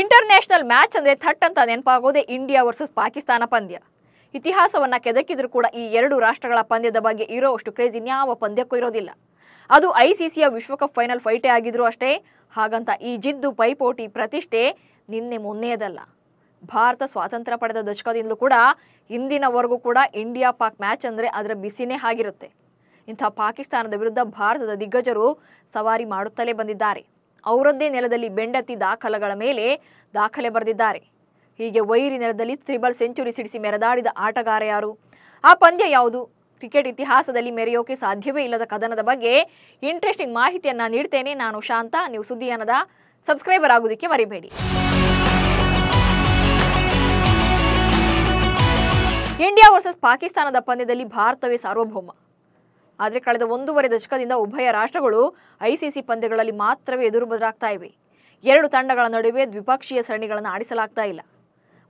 international match ಅಂದರೆ ಥಟ್ ಅಂತ ನೆನಪಾಗೋದೇ India versus Pakistan ಪಂದ್ಯ ಇತಿಹಾಸವನ್ನು ಕೆದಕಿದ್ರೂ ಕೂಡ ಈ ಎರಡು ರಾಷ್ಟ್ರಗಳ ಪಂದ್ಯದ ಬಗ್ಗೆ ಅಷ್ಟು ಕ್ರೇಜ್ ಇನ್ಯಾವ ಪಂದ್ಯಕ್ಕೂ ಇರೋದಿಲ್ಲ ಅದು ಐ ಸಿ ಸಿಯ ವಿಶ್ವಕಪ್ ಫೈನಲ್ ಫೈಟೇ ಆಗಿದ್ರು ಅಷ್ಟೇ ಹಾಗಂತ ಈ ಜಿದ್ದು ಪೈಪೋಟಿ ಪ್ರತಿಷ್ಠೆ ನಿನ್ನೆ ಮೊನ್ನೆಯದಲ್ಲ ಭಾರತ ಸ್ವಾತಂತ್ರ್ಯ ಪಡೆದ ದಶಕದಿಂದಲೂ ಕೂಡ ಇಂದಿನವರೆಗೂ ಕೂಡ ಇಂಡಿಯಾ ಪಾಕ್ ಮ್ಯಾಚ್ ಅಂದರೆ ಅದರ ಬಿಸಿನೇ ಆಗಿರುತ್ತೆ ಇಂಥ ಪಾಕಿಸ್ತಾನದ ವಿರುದ್ಧ ಭಾರತದ ದಿಗ್ಗಜರು ಸವಾರಿ ಮಾಡುತ್ತಲೇ ಬಂದಿದ್ದಾರೆ ಅವರದ್ದೇ ನೆಲದಲ್ಲಿ ಬೆಂಡತ್ತಿ ದಾಖಲೆಗಳ ಮೇಲೆ ದಾಖಲೆ ಬರೆದಿದ್ದಾರೆ ಹೀಗೆ ವೈರಿ ನೆಲದಲ್ಲಿ ತ್ರಿಬಲ್ ಸೆಂಚುರಿ ಸಿಡಿಸಿ ಮೆರೆದಾಡಿದ ಆಟಗಾರ ಯಾರು ಆ ಪಂದ್ಯ ಯಾವುದು ಕ್ರಿಕೆಟ್ ಇತಿಹಾಸದಲ್ಲಿ ಮೆರೆಯೋಕೆ ಸಾಧ್ಯವೇ ಇಲ್ಲದ ಕದನದ ಬಗ್ಗೆ ಇಂಟ್ರೆಸ್ಟಿಂಗ್ ಮಾಹಿತಿಯನ್ನು ನೀಡ್ತೇನೆ ನಾನು ಶಾಂತ ನೀವು ಸುದ್ದಿಯನ್ನದ ಸಬ್ಸ್ಕ್ರೈಬರ್ ಆಗೋದಕ್ಕೆ ಮರಿಬೇಡಿ ಇಂಡಿಯಾ ವರ್ಸಸ್ ಪಾಕಿಸ್ತಾನದ ಪಂದ್ಯದಲ್ಲಿ ಭಾರತವೇ ಸಾರ್ವಭೌಮ ಆದರೆ ಕಳೆದ ಒಂದೂವರೆ ದಶಕದಿಂದ ಉಭಯ ರಾಷ್ಟ್ರಗಳು ಐಸಿಸಿ ಪಂದ್ಯಗಳಲ್ಲಿ ಮಾತ್ರವೇ ಎದುರು ಬದಲಾಗ್ತಾ ಇವೆ ಎರಡು ತಂಡಗಳ ನಡುವೆ ದ್ವಿಪಕ್ಷೀಯ ಸರಣಿಗಳನ್ನು ಆಡಿಸಲಾಗ್ತಾ ಇಲ್ಲ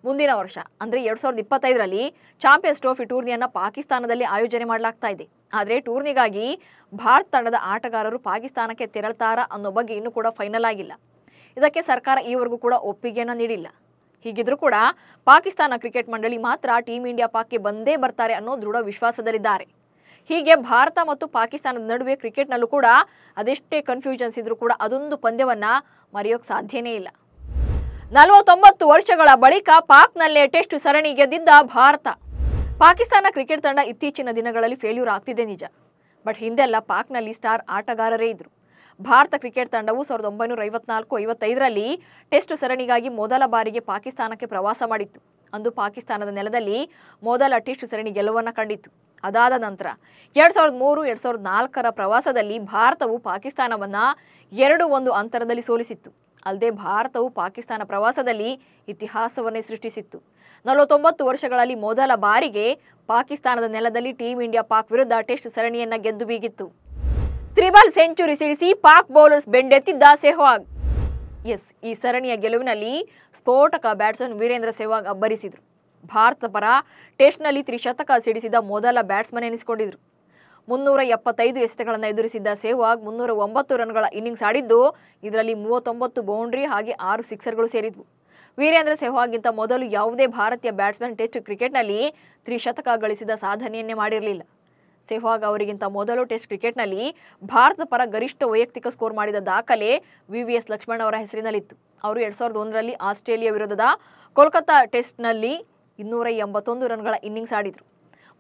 ಮುಂದಿನ ವರ್ಷ ಅಂದರೆ ಎರಡು ಸಾವಿರದ ಇಪ್ಪತ್ತೈದರಲ್ಲಿ ಚಾಂಪಿಯನ್ಸ್ ಟ್ರೋಫಿ ಟೂರ್ನಿಯನ್ನು ಪಾಕಿಸ್ತಾನದಲ್ಲಿ ಆಯೋಜನೆ ಮಾಡಲಾಗ್ತಾ ಇದೆ ಆದರೆ ಟೂರ್ನಿಗಾಗಿ ಭಾರತ ತಂಡದ ಆಟಗಾರರು ಪಾಕಿಸ್ತಾನಕ್ಕೆ ತೆರಳ್ತಾರಾ ಅನ್ನೋ ಬಗ್ಗೆ ಇನ್ನೂ ಕೂಡ ಫೈನಲ್ ಆಗಿಲ್ಲ ಇದಕ್ಕೆ ಸರ್ಕಾರ ಈವರೆಗೂ ಕೂಡ ಒಪ್ಪಿಗೆಯನ್ನು ನೀಡಿಲ್ಲ ಹೀಗಿದ್ರೂ ಕೂಡ ಪಾಕಿಸ್ತಾನ ಕ್ರಿಕೆಟ್ ಮಂಡಳಿ ಮಾತ್ರ ಟೀಂ ಇಂಡಿಯಾ ಪಾಕ್ಗೆ ಬಂದೇ ಬರ್ತಾರೆ ಅನ್ನೋ ದೃಢ ವಿಶ್ವಾಸದಲ್ಲಿದ್ದಾರೆ ಹೀಗೆ ಭಾರತ ಮತ್ತು ಪಾಕಿಸ್ತಾನದ ನಡುವೆ ಕ್ರಿಕೆಟ್ನಲ್ಲೂ ಕೂಡ ಅದೆಷ್ಟೇ ಕನ್ಫ್ಯೂಷನ್ಸ್ ಇದ್ರೂ ಕೂಡ ಅದೊಂದು ಪಂದ್ಯವನ್ನ ಮರೆಯೋಕೆ ಸಾಧ್ಯನೇ ಇಲ್ಲ ನಲವತ್ತೊಂಬತ್ತು ವರ್ಷಗಳ ಬಳಿಕ ಪಾಕ್ನಲ್ಲೇ ಟೆಸ್ಟ್ ಸರಣಿ ಗೆದ್ದಿದ್ದ ಭಾರತ ಪಾಕಿಸ್ತಾನ ಕ್ರಿಕೆಟ್ ತಂಡ ಇತ್ತೀಚಿನ ದಿನಗಳಲ್ಲಿ ಫೇಲ್ಯೂರ್ ಆಗ್ತಿದೆ ನಿಜ ಬಟ್ ಹಿಂದೆಲ್ಲ ಪಾಕ್ನಲ್ಲಿ ಸ್ಟಾರ್ ಆಟಗಾರರೇ ಇದ್ರು ಭಾರತ ಕ್ರಿಕೆಟ್ ತಂಡವು ಸಾವಿರದ ಒಂಬೈನೂರ ಐವತ್ನಾಲ್ಕು ಐವತ್ತೈದರಲ್ಲಿ ಟೆಸ್ಟ್ ಸರಣಿಗಾಗಿ ಮೊದಲ ಬಾರಿಗೆ ಪಾಕಿಸ್ತಾನಕ್ಕೆ ಪ್ರವಾಸ ಮಾಡಿತ್ತು ಅಂದು ಪಾಕಿಸ್ತಾನದ ನೆಲದಲ್ಲಿ ಮೊದಲ ಟೆಸ್ಟ್ ಸರಣಿ ಗೆಲುವನ್ನು ಕಂಡಿತ್ತು ಅದಾದ ನಂತರ ಎರಡ್ ಸಾವಿರದ ಮೂರು ಎರಡ್ ಸಾವಿರದ ನಾಲ್ಕರ ಪ್ರವಾಸದಲ್ಲಿ ಭಾರತವು ಪಾಕಿಸ್ತಾನವನ್ನು ಎರಡು ಒಂದು ಅಂತರದಲ್ಲಿ ಸೋಲಿಸಿತ್ತು ಅಲ್ಲದೆ ಭಾರತವು ಪಾಕಿಸ್ತಾನ ಪ್ರವಾಸದಲ್ಲಿ ಇತಿಹಾಸವನ್ನೇ ಸೃಷ್ಟಿಸಿತ್ತು ನಲವತ್ತೊಂಬತ್ತು ವರ್ಷಗಳಲ್ಲಿ ಮೊದಲ ಬಾರಿಗೆ ಪಾಕಿಸ್ತಾನದ ನೆಲದಲ್ಲಿ ಟೀಂ ಇಂಡಿಯಾ ಪಾಕ್ ವಿರುದ್ಧ ಟೆಸ್ಟ್ ಸರಣಿಯನ್ನ ಗೆದ್ದು ಬೀಗಿತ್ತು ತ್ರಿಬಲ್ ಸೆಂಚುರಿ ಸಿಡಿಸಿ ಪಾಕ್ ಬೌಲರ್ಸ್ ಬೆಂಡೆತ್ತಿದ್ದ ಸೆಹ್ವಾಗ್ ಎಸ್ ಈ ಸರಣಿಯ ಗೆಲುವಿನಲ್ಲಿ ಸ್ಫೋಟಕ ಬ್ಯಾಟ್ಸ್ಮನ್ ವೀರೇಂದ್ರ ಸೆಹ್ವಾಗ್ ಅಬ್ಬರಿಸಿದರು ಭಾರತ ಪರ ಟೆಸ್ಟ್ನಲ್ಲಿ ತ್ರಿಶತಕ ಸಿಡಿಸಿದ ಮೊದಲ ಬ್ಯಾಟ್ಸ್ಮನ್ ಎನಿಸಿಕೊಂಡಿದ್ರು ಮುನ್ನೂರ ಎಪ್ಪತ್ತೈದು ಎಸೆತಗಳನ್ನು ಎದುರಿಸಿದ್ದ ಸೆಹ್ವಾಗ್ ಮುನ್ನೂರ ಒಂಬತ್ತು ರನ್ಗಳ ಇನ್ನಿಂಗ್ಸ್ ಆಡಿದ್ದು ಇದರಲ್ಲಿ ಮೂವತ್ತೊಂಬತ್ತು ಬೌಂಡ್ರಿ ಹಾಗೆ ಆರು ಸಿಕ್ಸರ್ಗಳು ಸೇರಿದ್ವು ವೀರೇಂದ್ರ ಸೆಹ್ವಾಗ್ಗಿಂತ ಮೊದಲು ಯಾವುದೇ ಭಾರತೀಯ ಬ್ಯಾಟ್ಸ್ಮನ್ ಟೆಸ್ಟ್ ಕ್ರಿಕೆಟ್ನಲ್ಲಿ ತ್ರಿಶತಕ ಗಳಿಸಿದ ಸಾಧನೆಯನ್ನೇ ಮಾಡಿರಲಿಲ್ಲ ಸೆಹ್ವಾಗ್ ಅವರಿಗಿಂತ ಮೊದಲು ಟೆಸ್ಟ್ ಕ್ರಿಕೆಟ್ನಲ್ಲಿ ಭಾರತ ಪರ ಗರಿಷ್ಠ ವೈಯಕ್ತಿಕ ಸ್ಕೋರ್ ಮಾಡಿದ ದಾಖಲೆ ವಿ ವಿ ಎಸ್ ಲಕ್ಷ್ಮಣ್ ಅವರ ಹೆಸರಿನಲ್ಲಿತ್ತು ಅವರು ಎರಡ್ ಸಾವಿರದ ಒಂದರಲ್ಲಿ ಆಸ್ಟ್ರೇಲಿಯಾ ವಿರುದ್ಧದ ಕೋಲ್ಕತ್ತಾ ಟೆಸ್ಟ್ನಲ್ಲಿ ಇನ್ನೂರ ಎಂಬತ್ತೊಂದು ರನ್ಗಳ ಇನ್ನಿಂಗ್ಸ್ ಆಡಿದರು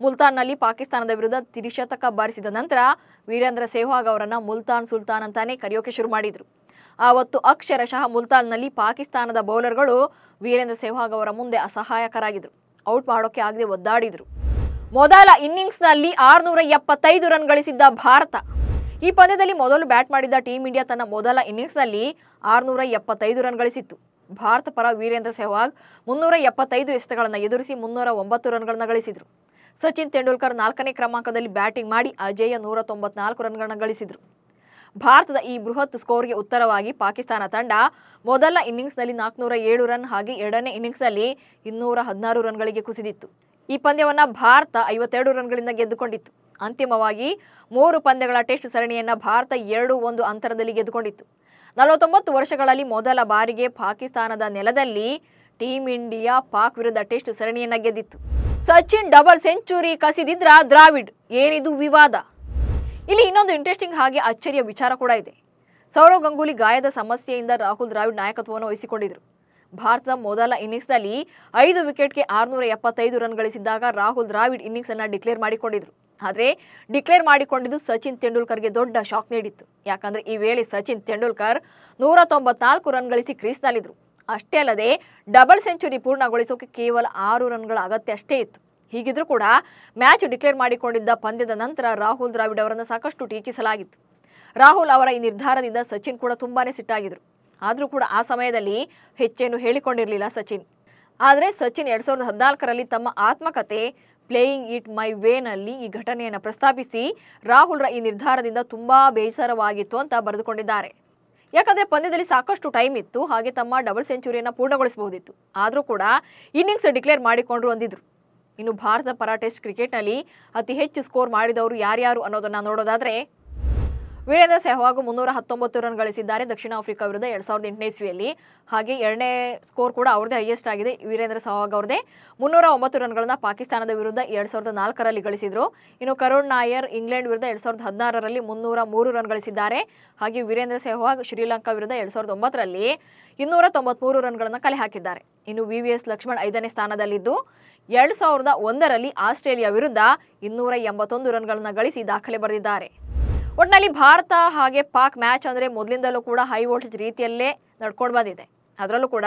ಮುಲ್ತಾನ್ನಲ್ಲಿ ಪಾಕಿಸ್ತಾನದ ವಿರುದ್ಧ ತ್ರಿಶತಕ ಬಾರಿಸಿದ ನಂತರ ವೀರೇಂದ್ರ ಸೆಹ್ವಾಗ್ ಅವರನ್ನು ಮುಲ್ತಾನ್ ಸುಲ್ತಾನ್ ಅಂತಾನೆ ಕರೆಯೋಕೆ ಶುರು ಮಾಡಿದರು ಆವತ್ತು ಅಕ್ಷರಶಃ ಮುಲ್ತಾನ್ನಲ್ಲಿ ಪಾಕಿಸ್ತಾನದ ಬೌಲರ್ಗಳು ವೀರೇಂದ್ರ ಸೆಹ್ವಾಗ್ ಅವರ ಮುಂದೆ ಅಸಹಾಯಕರಾಗಿದ್ದರು ಔಟ್ ಮಾಡೋಕೆ ಆಗದೆ ಒದ್ದಾಡಿದರು ಮೊದಲ ಇನ್ನಿಂಗ್ಸ್ನಲ್ಲಿ ಆರುನೂರ ಎಪ್ಪತ್ತೈದು ರನ್ ಗಳಿಸಿದ್ದ ಭಾರತ ಈ ಪಂದ್ಯದಲ್ಲಿ ಮೊದಲು ಬ್ಯಾಟ್ ಮಾಡಿದ್ದ ಟೀಂ ಇಂಡಿಯಾ ತನ್ನ ಮೊದಲ ಇನ್ನಿಂಗ್ಸ್ನಲ್ಲಿ ಆರುನೂರ ಎಪ್ಪತ್ತೈದು ರನ್ ಗಳಿಸಿತ್ತು ಭಾರತ ಪರ ವೀರೇಂದ್ರ ಸೆಹ್ವಾಗ್ ಮುನ್ನೂರ ಎಪ್ಪತ್ತೈದು ಎಸೆತಗಳನ್ನು ಎದುರಿಸಿ ಮುನ್ನೂರ ಒಂಬತ್ತು ರನ್ಗಳನ್ನು ಗಳಿಸಿದರು ಸಚಿನ್ ತೆಂಡೂಲ್ಕರ್ ನಾಲ್ಕನೇ ಕ್ರಮಾಂಕದಲ್ಲಿ ಬ್ಯಾಟಿಂಗ್ ಮಾಡಿ ಅಜೇಯ ನೂರ ತೊಂಬತ್ನಾಲ್ಕು ರನ್ಗಳನ್ನು ಗಳಿಸಿದರು ಭಾರತದ ಈ ಬೃಹತ್ ಸ್ಕೋರ್ಗೆ ಉತ್ತರವಾಗಿ ಪಾಕಿಸ್ತಾನ ತಂಡ ಮೊದಲ ಇನ್ನಿಂಗ್ಸ್ನಲ್ಲಿ ನಾಲ್ಕುನೂರ ಏಳು ರನ್ ಹಾಗೆ ಎರಡನೇ ಇನ್ನಿಂಗ್ಸ್ನಲ್ಲಿ ಇನ್ನೂರ ಹದಿನಾರು ರನ್ಗಳಿಗೆ ಕುಸಿದಿತ್ತು ಈ ಪಂದ್ಯವನ್ನು ಭಾರತ ಐವತ್ತೆರಡು ರನ್ಗಳಿಂದ ಗೆದ್ದುಕೊಂಡಿತ್ತು ಅಂತಿಮವಾಗಿ ಮೂರು ಪಂದ್ಯಗಳ ಟೆಸ್ಟ್ ಸರಣಿಯನ್ನು ಭಾರತ ಎರಡು ಒಂದು ಅಂತರದಲ್ಲಿ ಗೆದ್ದುಕೊಂಡಿತ್ತು ನಲವತ್ತೊಂಬತ್ತು ವರ್ಷಗಳಲ್ಲಿ ಮೊದಲ ಬಾರಿಗೆ ಪಾಕಿಸ್ತಾನದ ನೆಲದಲ್ಲಿ ಟೀಂ ಇಂಡಿಯಾ ಪಾಕ್ ವಿರುದ್ಧ ಟೆಸ್ಟ್ ಸರಣಿಯನ್ನ ಗೆದ್ದಿತ್ತು ಸಚಿನ್ ಡಬಲ್ ಸೆಂಚುರಿ ಕಸಿದಿದ್ರ ದ್ರಾವಿಡ್ ಏನಿದು ವಿವಾದ ಇಲ್ಲಿ ಇನ್ನೊಂದು ಇಂಟ್ರೆಸ್ಟಿಂಗ್ ಹಾಗೆ ಅಚ್ಚರಿಯ ವಿಚಾರ ಕೂಡ ಇದೆ ಸೌರವ್ ಗಂಗೂಲಿ ಗಾಯದ ಸಮಸ್ಯೆಯಿಂದ ರಾಹುಲ್ ದ್ರಾವಿಡ್ ನಾಯಕತ್ವವನ್ನು ವಹಿಸಿಕೊಂಡಿದ್ರು ಭಾರತದ ಮೊದಲ ಇನ್ನಿಂಗ್ಸ್ನಲ್ಲಿ ಐದು ವಿಕೆಟ್ಗೆ ಆರುನೂರ ಎಪ್ಪತ್ತೈದು ರನ್ ಗಳಿಸಿದ್ದಾಗ ರಾಹುಲ್ ದ್ರಾವಿಡ್ ಇನ್ನಿಂಗ್ಸ್ ಅನ್ನ ಡಿಕ್ಲೇರ್ ಮಾಡಿಕೊಂಡಿದ್ರು ಆದರೆ ಡಿಕ್ಲೇರ್ ಮಾಡಿಕೊಂಡಿದ್ದು ಸಚಿನ್ ತೆಂಡೂಲ್ಕರ್ಗೆ ದೊಡ್ಡ ಶಾಕ್ ನೀಡಿತ್ತು ಯಾಕಂದರೆ ಈ ವೇಳೆ ಸಚಿನ್ ತೆಂಡೂಲ್ಕರ್ ನೂರ ತೊಂಬತ್ನಾಲ್ಕು ರನ್ ಗಳಿಸಿ ಕ್ರೀಸ್ನಲ್ಲಿದ್ದರು ಅಷ್ಟೇ ಅಲ್ಲದೆ ಡಬಲ್ ಸೆಂಚುರಿ ಪೂರ್ಣಗೊಳಿಸೋಕೆ ಕೇವಲ ಆರು ರನ್ಗಳ ಅಗತ್ಯ ಅಷ್ಟೇ ಇತ್ತು ಹೀಗಿದ್ರೂ ಕೂಡ ಮ್ಯಾಚ್ ಡಿಕ್ಲೇರ್ ಮಾಡಿಕೊಂಡಿದ್ದ ಪಂದ್ಯದ ನಂತರ ರಾಹುಲ್ ದ್ರಾವಿಡ್ ಅವರನ್ನು ಸಾಕಷ್ಟು ಟೀಕಿಸಲಾಗಿತ್ತು ರಾಹುಲ್ ಅವರ ಈ ನಿರ್ಧಾರದಿಂದ ಸಚಿನ್ ಕೂಡ ತುಂಬಾನೇ ಸಿಟ್ಟಾಗಿದ್ರು ಆದರೂ ಕೂಡ ಆ ಸಮಯದಲ್ಲಿ ಹೆಚ್ಚೇನು ಹೇಳಿಕೊಂಡಿರಲಿಲ್ಲ ಸಚಿನ್ ಆದರೆ ಸಚಿನ್ ಎರಡ್ ಸಾವಿರದ ಹದಿನಾಲ್ಕರಲ್ಲಿ ತಮ್ಮ ಆತ್ಮಕತೆ ಪ್ಲೇಯಿಂಗ್ ಇಟ್ ಮೈ ವೇನಲ್ಲಿ ಈ ಘಟನೆಯನ್ನು ಪ್ರಸ್ತಾಪಿಸಿ ರಾಹುಲ್ರ ಈ ನಿರ್ಧಾರದಿಂದ ತುಂಬಾ ಬೇಸರವಾಗಿತ್ತು ಅಂತ ಬರೆದುಕೊಂಡಿದ್ದಾರೆ ಯಾಕಂದರೆ ಪಂದ್ಯದಲ್ಲಿ ಸಾಕಷ್ಟು ಟೈಮ್ ಇತ್ತು ಹಾಗೆ ತಮ್ಮ ಡಬಲ್ ಸೆಂಚುರಿಯನ್ನು ಪೂರ್ಣಗೊಳಿಸಬಹುದಿತ್ತು ಆದರೂ ಕೂಡ ಇನ್ನಿಂಗ್ಸ್ ಡಿಕ್ಲೇರ್ ಮಾಡಿಕೊಂಡು ಅಂದಿದ್ರು ಇನ್ನು ಭಾರತ ಪರ ಟೆಸ್ಟ್ ಕ್ರಿಕೆಟ್ನಲ್ಲಿ ಅತಿ ಹೆಚ್ಚು ಸ್ಕೋರ್ ಮಾಡಿದವರು ಯಾರ್ಯಾರು ಅನ್ನೋದನ್ನ ನೋಡೋದಾದರೆ ವೀರೇಂದ್ರ ಸೆಹ್ವಾಗ್ ಮುನ್ನೂರ ಹತ್ತೊಂಬತ್ತು ರನ್ ಗಳಿಸಿದ್ದಾರೆ ದಕ್ಷಿಣ ಆಫ್ರಿಕಾ ವಿರುದ್ಧ ಎರಡ್ ಸಾವಿರದ ಎಂಟನೇ ಇಸ್ವಿಯಲ್ಲಿ ಹಾಗೆ ಎರಡನೇ ಸ್ಕೋರ್ ಕೂಡ ಅವ್ರದೇ ಹೈಯೆಸ್ಟ್ ಆಗಿದೆ ವೀರೇಂದ್ರ ಸೆಹ್ವಾಗ್ ಅವರದೇ ಮುನ್ನೂರ ಒಂಬತ್ತು ರನ್ಗಳನ್ನ ಪಾಕಿಸ್ತಾನದ ವಿರುದ್ಧ ಎರಡ್ ಸಾವಿರದ ನಾಲ್ಕರಲ್ಲಿ ಗಳಿಸಿದ್ರು ಇನ್ನು ಕರುಣ್ ನಾಯರ್ ಇಂಗ್ಲೆಂಡ್ ವಿರುದ್ಧ ಎರಡ್ ಸಾವಿರದ ಹದಿನಾರರಲ್ಲಿ ಮುನ್ನೂರ ಮೂರು ರನ್ ಗಳಿಸಿದ್ದಾರೆ ಹಾಗೆ ವೀರೇಂದ್ರ ಸೆಹ್ವಾಗ್ ಶ್ರೀಲಂಕಾ ವಿರುದ್ಧ ಎರಡ್ ಸಾವಿರದ ಒಂಬತ್ತರಲ್ಲಿ ಇನ್ನೂರ ತೊಂಬತ್ಮೂರು ರನ್ಗಳನ್ನು ಕಲೆ ಹಾಕಿದ್ದಾರೆ ಇನ್ನು ವಿ ವಿ ಎಸ್ ಲಕ್ಷ್ಮಣ್ ಐದನೇ ಸ್ಥಾನದಲ್ಲಿದ್ದು ಎರಡ್ ಸಾವಿರದ ಒಂದರಲ್ಲಿ ಆಸ್ಟ್ರೇಲಿಯಾ ವಿರುದ್ಧ ಇನ್ನೂರ ಎಂಬತ್ತೊಂದು ರನ್ಗಳನ್ನು ಗಳಿಸಿ ದಾಖಲೆ ಬರೆದಿದ್ದಾರೆ ಒಟ್ಟಿನಲ್ಲಿ ಭಾರತ ಹಾಗೆ ಪಾಕ್ ಮ್ಯಾಚ್ ಅಂದರೆ ಮೊದಲಿಂದಲೂ ಕೂಡ ಹೈ ವೋಲ್ಟೇಜ್ ರೀತಿಯಲ್ಲೇ ನಡ್ಕೊಂಡು ಬಂದಿದೆ ಅದರಲ್ಲೂ ಕೂಡ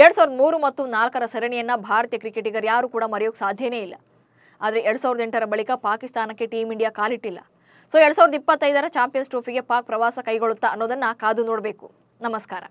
ಎರಡು ಸಾವಿರದ ಮೂರು ಮತ್ತು ನಾಲ್ಕರ ಸರಣಿಯನ್ನು ಭಾರತೀಯ ಕ್ರಿಕೆಟಿಗರು ಯಾರು ಕೂಡ ಮರೆಯೋಕೆ ಸಾಧ್ಯನೇ ಇಲ್ಲ ಆದರೆ ಎರಡು ಸಾವಿರದ ಎಂಟರ ಬಳಿಕ ಪಾಕಿಸ್ತಾನಕ್ಕೆ ಟೀಮ್ ಇಂಡಿಯಾ ಕಾಲಿಟ್ಟಿಲ್ಲ ಸೊ ಎರಡು ಸಾವಿರದ ಇಪ್ಪತ್ತೈದರ ಚಾಂಪಿಯನ್ಸ್ ಟ್ರೋಫಿಗೆ ಪಾಕ್ ಪ್ರವಾಸ ಕೈಗೊಳ್ಳುತ್ತಾ ಅನ್ನೋದನ್ನು ಕಾದು ನೋಡಬೇಕು ನಮಸ್ಕಾರ